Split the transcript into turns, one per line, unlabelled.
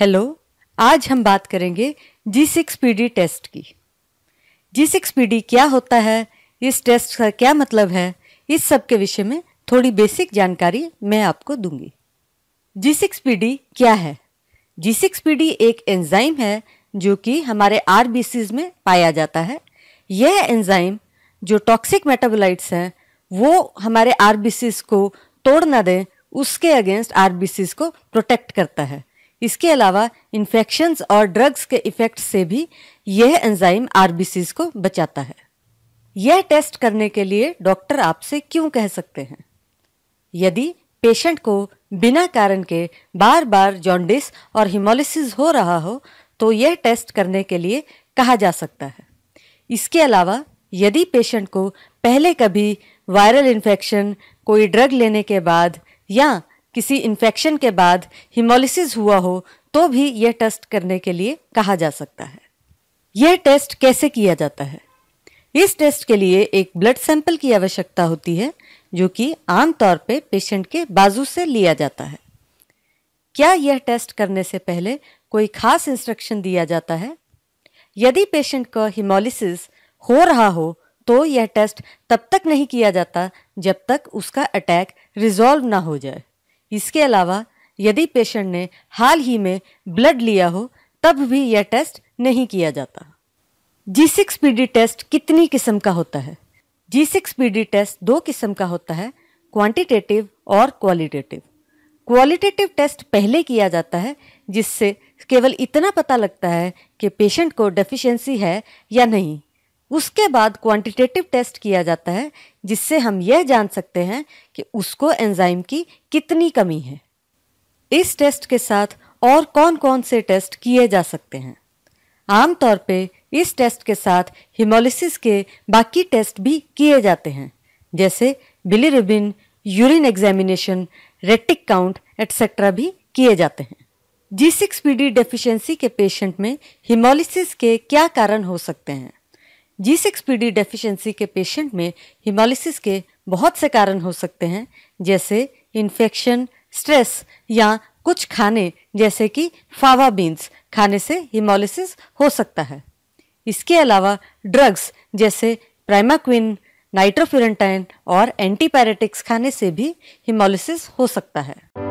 hello आज हम बात करेंगे G six P D test की जी सिक्स पी डी क्या होता है इस टेस्ट का क्या मतलब है इस सब के विषय में थोड़ी बेसिक जानकारी मैं आपको दूंगी जी सिक्स पी डी क्या है जी सिक्स पी डी एक एंजाइम है जो कि हमारे आर बी सीज में पाया जाता है यह एंजाइम जो टॉक्सिक मेटाबोलाइट्स हैं वो हमारे आर बी सीज को तोड़ ना दें उसके अगेंस्ट आर बी सीज को प्रोटेक्ट करता है इसके अलावा इन्फेक्शंस और ड्रग्स के इफ़ेक्ट से भी यह एंजाइम आरबीसीज को बचाता है यह टेस्ट करने के लिए डॉक्टर आपसे क्यों कह सकते हैं यदि पेशेंट को बिना कारण के बार बार जॉन्डिस और हिमोलिसिस हो रहा हो तो यह टेस्ट करने के लिए कहा जा सकता है इसके अलावा यदि पेशेंट को पहले कभी वायरल इन्फेक्शन कोई ड्रग लेने के बाद या किसी इन्फेक्शन के बाद हिमोलिसिस हुआ हो तो भी यह टेस्ट करने के लिए कहा जा सकता है यह टेस्ट कैसे किया जाता है इस टेस्ट के लिए एक ब्लड सैंपल की आवश्यकता होती है जो कि आमतौर पे पेशेंट के बाजू से लिया जाता है क्या यह टेस्ट करने से पहले कोई खास इंस्ट्रक्शन दिया जाता है यदि पेशेंट का हिमोलिसिस हो रहा हो तो यह टेस्ट तब तक नहीं किया जाता जब तक उसका अटैक रिजॉल्व ना हो जाए इसके अलावा यदि पेशेंट ने हाल ही में ब्लड लिया हो तब भी यह टेस्ट नहीं किया जाता G six P D test कितनी किस्म का होता है G six P D test दो किस्म का होता है क्वांटिटेटिव और क्वालिटेटिव क्वालिटेटिव टेस्ट पहले किया जाता है जिससे केवल इतना पता लगता है कि पेशेंट को डेफिशिएंसी है या नहीं उसके बाद क्वांटिटेटिव टेस्ट किया जाता है जिससे हम यह जान सकते हैं कि उसको एंजाइम की कितनी कमी है इस टेस्ट के साथ और कौन कौन से टेस्ट किए जा सकते हैं आमतौर पे इस टेस्ट के साथ हिमोलिसिस के बाकी टेस्ट भी किए जाते हैं जैसे bilirubin urine examination retic count etcetera भी किए जाते हैं G six P D deficiency के पेशेंट में हिमोलिसिस के क्या कारण हो सकते हैं G six P D deficiency के पेशेंट में हिमोलिसिस के बहुत से कारण हो सकते हैं जैसे इन्फेक्शन स्ट्रेस या कुछ खाने जैसे कि फावा बीन्स खाने से हिमोलिसिस हो सकता है इसके अलावा ड्रग्स जैसे प्राइमाक्विन नाइट्रोफिरटाइन और एंटीपायरेटिक्स खाने से भी हिमोलिसिस हो सकता है